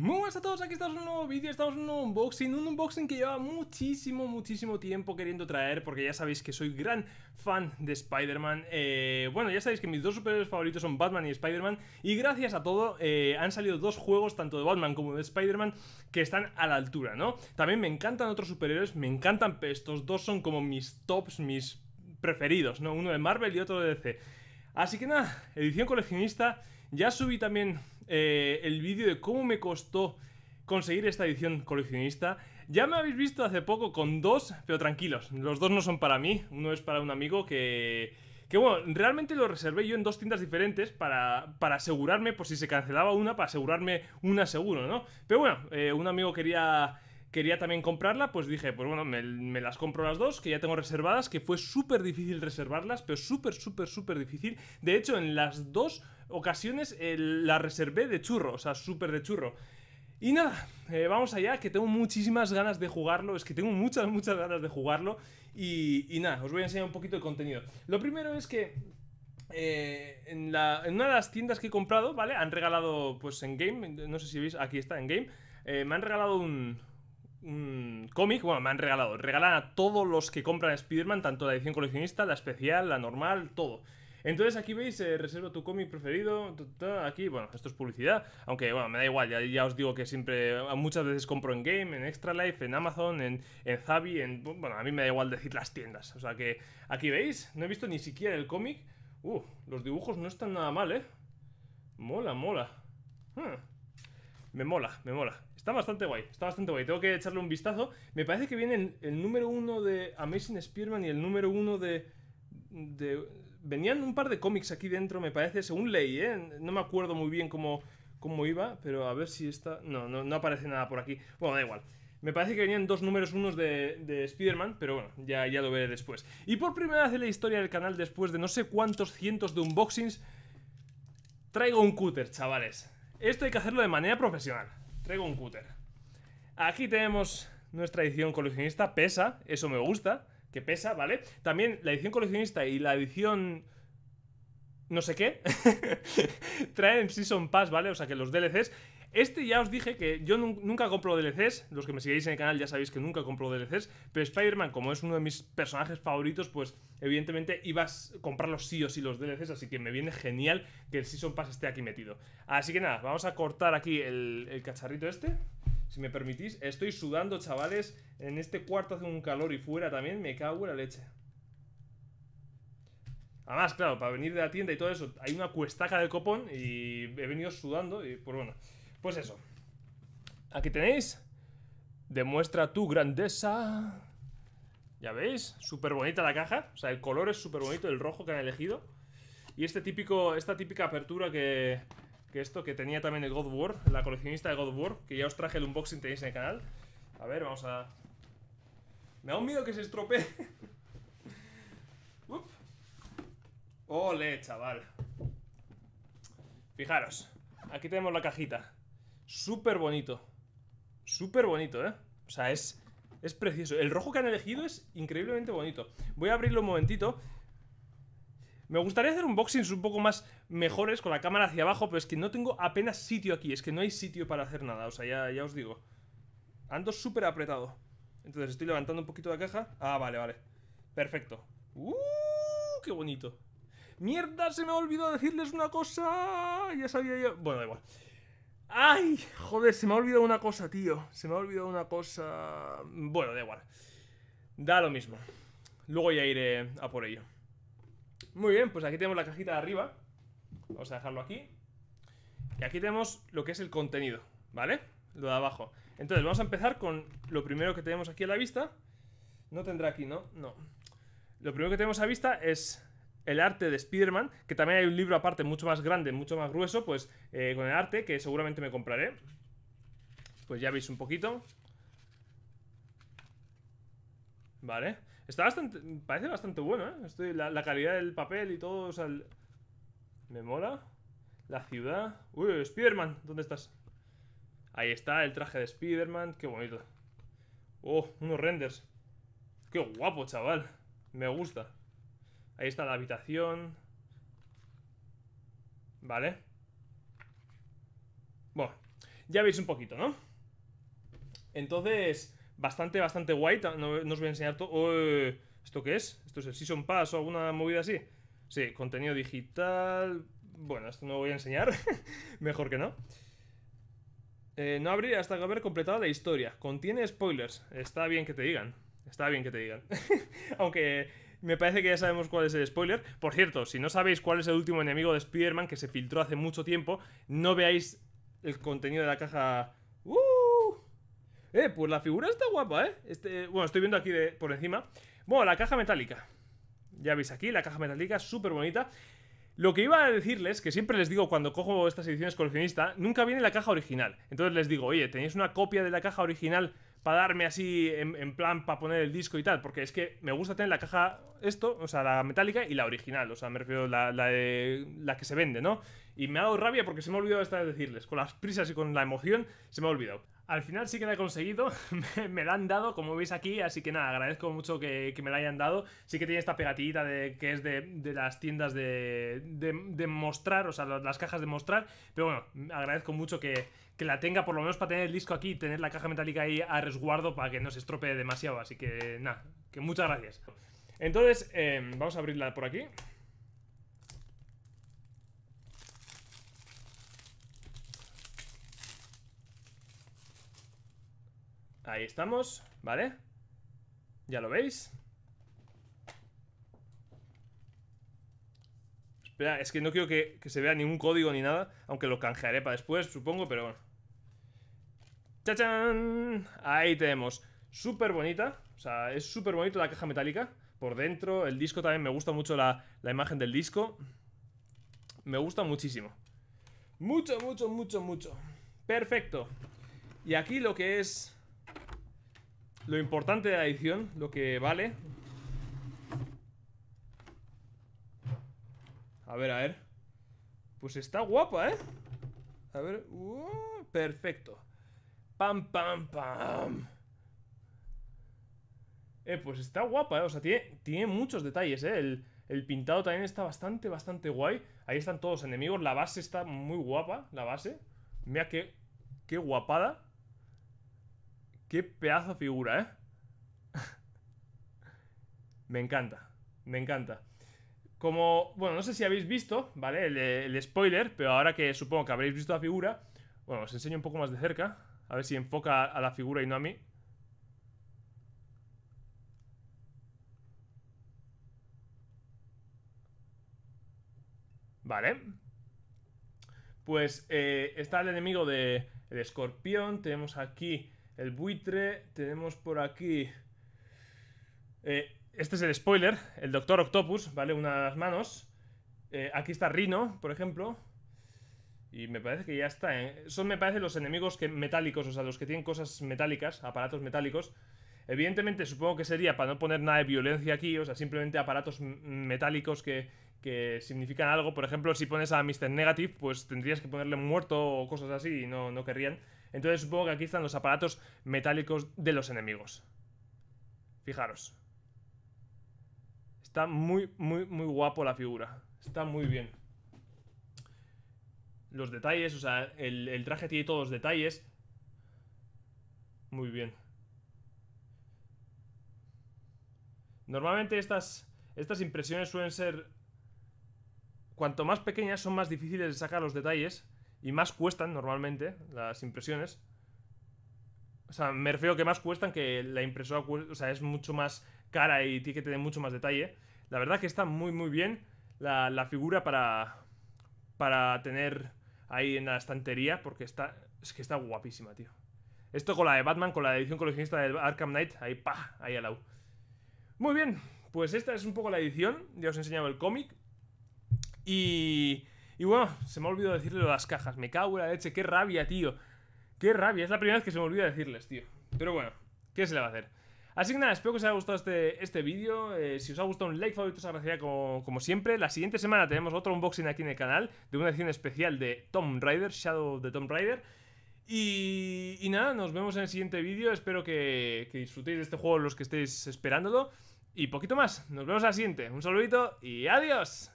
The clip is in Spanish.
Muy buenas a todos, aquí estamos en un nuevo vídeo, estamos en un nuevo unboxing Un unboxing que lleva muchísimo, muchísimo tiempo queriendo traer Porque ya sabéis que soy gran fan de Spider-Man eh, Bueno, ya sabéis que mis dos superhéroes favoritos son Batman y Spider-Man Y gracias a todo eh, han salido dos juegos, tanto de Batman como de Spider-Man Que están a la altura, ¿no? También me encantan otros superhéroes, me encantan Estos dos son como mis tops, mis preferidos, ¿no? Uno de Marvel y otro de DC Así que nada, edición coleccionista Ya subí también eh, el vídeo de cómo me costó conseguir esta edición coleccionista. Ya me habéis visto hace poco con dos, pero tranquilos, los dos no son para mí, uno es para un amigo que... Que bueno, realmente lo reservé yo en dos tiendas diferentes para, para asegurarme, por si se cancelaba una, para asegurarme una seguro, ¿no? Pero bueno, eh, un amigo quería quería también comprarla, pues dije, pues bueno, me, me, las compro las dos, que ya tengo reservadas, que fue súper difícil reservarlas, pero súper, súper, súper difícil. De hecho, en las dos ocasiones la reservé de churro, o sea, súper de churro. Y nada, eh, vamos allá, que tengo muchísimas ganas de jugarlo, es que tengo muchas, muchas ganas de jugarlo. Y, nada, os voy a enseñar un poquito de contenido. Lo primero es que eh, en, la, una de las tiendas que he comprado, ¿vale? Han regalado, pues en Game, no sé si veis, aquí está, en Game, eh, me han regalado un, un cómic, bueno, me han regalado, regalan a todos los que compran Spider-Man, tanto la edición coleccionista, la especial, la normal, todo. Entonces aquí veis, eh, reserva tu cómic preferido, aquí, bueno, esto es publicidad, aunque bueno, me da igual, ya, os digo que siempre, muchas veces compro en Game, en Extra Life, en Amazon, en, en Zabi, bueno, a mí me da igual decir las tiendas, o sea que aquí veis, no he visto ni siquiera el cómic, uh, los dibujos no están nada mal, ¿eh? Mola, mola. Hmm. Me mola, me mola. Está bastante guay, está bastante guay. Tengo que echarle un vistazo. Me parece que viene el, número uno de Amazing Spearman y el número uno de... de venían un par de cómics aquí dentro, me parece, según Ley, ¿eh? No me acuerdo muy bien cómo, iba, pero a ver si está... No, no, aparece nada por aquí. Bueno, da igual. Me parece que venían dos números unos de, Spider-Man, pero bueno, ya, ya lo veré después. Y por primera vez en la historia del canal, después de no sé cuántos cientos de unboxings, traigo un cúter, chavales. Esto hay que hacerlo de manera profesional. Traigo un cúter. Aquí tenemos nuestra edición coleccionista, pesa, eso me gusta que pesa, ¿vale? También la edición coleccionista y la edición no sé qué, traen Season Pass, ¿vale? O sea que los DLCs. Este ya os dije que yo nunca compro DLCs, los que me seguís en el canal ya sabéis que nunca compro DLCs, pero Spider-Man, como es uno de mis personajes favoritos, pues evidentemente ibas a los sí o sí los DLCs, así que me viene genial que el Season Pass esté aquí metido. Así que nada, vamos a cortar aquí el, el cacharrito este. Si me permitís, estoy sudando, chavales. En este cuarto hace un calor y fuera también me cago en la leche. Además, claro, para venir de la tienda y todo eso, hay una cuestaca del copón y he venido sudando y pues bueno. Pues eso. Aquí tenéis. Demuestra tu grandeza. ¿Ya veis? Súper bonita la caja. O sea, el color es súper bonito, el rojo que han elegido. Y este típico, esta típica apertura que, que esto, que tenía también el God la coleccionista de God que ya os traje el unboxing, tenéis en el canal. A ver, vamos a... Me da un miedo que se estropee. ¡Up! Ole, chaval. Fijaros, aquí tenemos la cajita. Súper bonito. Súper bonito, ¿eh? O sea, es, es precioso. El rojo que han elegido es increíblemente bonito. Voy a abrirlo un momentito me gustaría hacer unboxings un poco más mejores con la cámara hacia abajo, pero es que no tengo apenas sitio aquí. Es que no hay sitio para hacer nada. O sea, ya, os digo. Ando súper apretado. Entonces estoy levantando un poquito la caja. Ah, vale, vale. Perfecto. ¡Uh! ¡Qué bonito! ¡Mierda! Se me ha olvidado decirles una cosa. Ya sabía yo. Bueno, da igual. ¡Ay! Joder, se me ha olvidado una cosa, tío. Se me ha olvidado una cosa. Bueno, da igual. Da lo mismo. Luego ya iré a por ello. Muy bien, pues aquí tenemos la cajita de arriba. Vamos a dejarlo aquí. Y aquí tenemos lo que es el contenido, ¿vale? Lo de abajo. Entonces, vamos a empezar con lo primero que tenemos aquí a la vista. No tendrá aquí, ¿no? No. Lo primero que tenemos a vista es el arte de Spider-Man, que también hay un libro aparte mucho más grande, mucho más grueso, pues eh, con el arte, que seguramente me compraré. Pues ya veis un poquito. Vale. Está bastante. Parece bastante bueno, ¿eh? Estoy, la, calidad del papel y todo. O Me mola. La ciudad. Uy, Spiderman, ¿dónde estás? Ahí está, el traje de Spiderman. Qué bonito. Oh, unos renders. Qué guapo, chaval. Me gusta. Ahí está la habitación. Vale. Bueno, ya veis un poquito, ¿no? Entonces, bastante, bastante guay. No, os voy a enseñar todo. ¿Esto qué es? ¿Esto es el Season Pass o alguna movida así? Sí, contenido digital. Bueno, esto no lo voy a enseñar. Mejor que no. Eh, no abrir hasta haber completado la historia. Contiene spoilers. Está bien que te digan. Está bien que te digan. Aunque me parece que ya sabemos cuál es el spoiler. Por cierto, si no sabéis cuál es el último enemigo de Spider-Man que se filtró hace mucho tiempo, no veáis el contenido de la caja. ¡Uh! Eh, pues la figura está guapa, ¿eh? Este, bueno, estoy viendo aquí de, por encima. Bueno, la caja metálica. Ya veis aquí, la caja metálica, súper bonita. Lo que iba a decirles, que siempre les digo cuando cojo estas ediciones coleccionista, nunca viene la caja original. Entonces les digo, oye, ¿tenéis una copia de la caja original para darme así en, plan para poner el disco y tal? Porque es que me gusta tener la caja, esto, o sea, la metálica y la original, o sea, me refiero a la, la, de, la que se vende, ¿no? Y me ha dado rabia porque se me ha olvidado esta de decirles, con las prisas y con la emoción, se me ha olvidado. Al final sí que la he conseguido, me, la han dado, como veis aquí, así que nada, agradezco mucho que, me la hayan dado. Sí que tiene esta pegatita de, que es de, las tiendas de, mostrar, o sea, las cajas de mostrar, pero bueno, agradezco mucho que, la tenga, por lo menos para tener el disco aquí, tener la caja metálica ahí a resguardo para que no se estropee demasiado, así que nada, que muchas gracias. Entonces, eh, vamos a abrirla por aquí. Ahí estamos, ¿vale? ¿Ya lo veis? Espera, es que no quiero que, se vea ningún código ni nada Aunque lo canjearé para después, supongo, pero bueno ¡Chachán! Ahí tenemos Súper bonita, o sea, es súper bonita la caja metálica Por dentro, el disco también, me gusta mucho la imagen del disco Me gusta muchísimo mucho, mucho, mucho, mucho. Perfecto. Y aquí lo que es lo importante de la edición, lo que vale. A ver, a ver. Pues está guapa, ¿eh? A ver. Uh, perfecto. Pam, pam, pam. Eh, pues está guapa, ¿eh? O sea, tiene, muchos detalles, ¿eh? El, el pintado también está bastante, bastante guay. Ahí están todos los enemigos. La base está muy guapa, la base. Mira qué, qué guapada. Qué pedazo figura, ¿eh? me encanta, me encanta. Como, bueno, no sé si habéis visto, ¿vale? El, spoiler, pero ahora que supongo que habréis visto la figura, bueno, os enseño un poco más de cerca, a ver si enfoca a la figura y no a mí. Vale. Pues eh, está el enemigo del el escorpión, tenemos aquí el buitre, tenemos por aquí... Eh, este es el spoiler, el Doctor Octopus, ¿vale? Una de las manos. Eh, aquí está Rino, por ejemplo. Y me parece que ya está. ¿eh? Son, me parece, los enemigos que, metálicos, o sea, los que tienen cosas metálicas, aparatos metálicos. Evidentemente, supongo que sería para no poner nada de violencia aquí, o sea, simplemente aparatos metálicos que, significan algo. Por ejemplo, si pones a Mr. Negative, pues tendrías que ponerle muerto o cosas así y no, no querrían. Entonces supongo que aquí están los aparatos metálicos de los enemigos. Fijaros. Está muy, muy, muy guapo la figura. Está muy bien. Los detalles, o sea, el, traje tiene todos los detalles. Muy bien. Normalmente estas, estas impresiones suelen ser... Cuanto más pequeñas son más difíciles de sacar los detalles y más cuestan normalmente las impresiones. O sea, me refiero que más cuestan que la impresora, o sea, es mucho más cara y tiene que tener mucho más detalle. La verdad que está muy, muy bien la, la figura para, para tener ahí en la estantería, porque está, es que está guapísima, tío. Esto con la de Batman, con la edición coleccionista de Arkham Knight, ahí, pa, ahí al lado. Muy bien, pues esta es un poco la edición, ya os he enseñado el cómic. Y y bueno, se me ha olvidado decirle de las cajas. Me cago en la leche, qué rabia, tío. Qué rabia, es la primera vez que se me olvida decirles, tío. Pero bueno, ¿qué se le va a hacer? Así que nada, espero que os haya gustado este, este vídeo. Eh, si os ha gustado un like, favorito, os agradecería como, siempre. La siguiente semana tenemos otro unboxing aquí en el canal de una edición especial de Tom Raider, Shadow of Tom Tomb Raider. Y, nada, nos vemos en el siguiente vídeo. Espero que, disfrutéis de este juego los que estéis esperándolo. Y poquito más. Nos vemos a la siguiente. Un saludito y adiós.